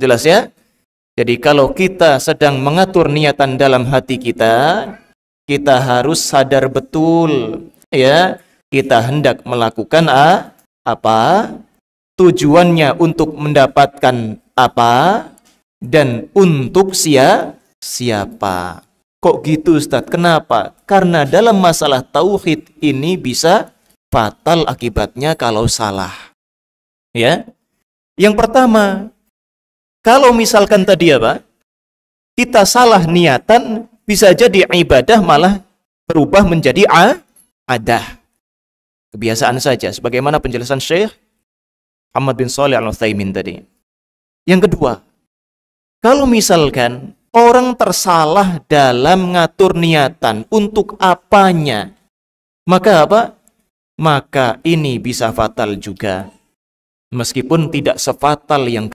Jelas ya? Jadi kalau kita sedang mengatur niatan dalam hati kita, kita harus sadar betul ya, kita hendak melakukan A, apa, tujuannya untuk mendapatkan apa, dan untuk sia siapa. Kok gitu Ustaz? Kenapa? Karena dalam masalah tauhid ini bisa fatal akibatnya kalau salah. Ya. Yang pertama, kalau misalkan tadi apa? Kita salah niatan, bisa jadi ibadah malah berubah menjadi a adah. Kebiasaan saja, sebagaimana penjelasan Syekh Ahmad bin Saleh Al-Utsaimin tadi. Yang kedua, kalau misalkan orang tersalah dalam ngatur niatan untuk apanya, maka apa? Maka ini bisa fatal juga. Meskipun tidak sefatal yang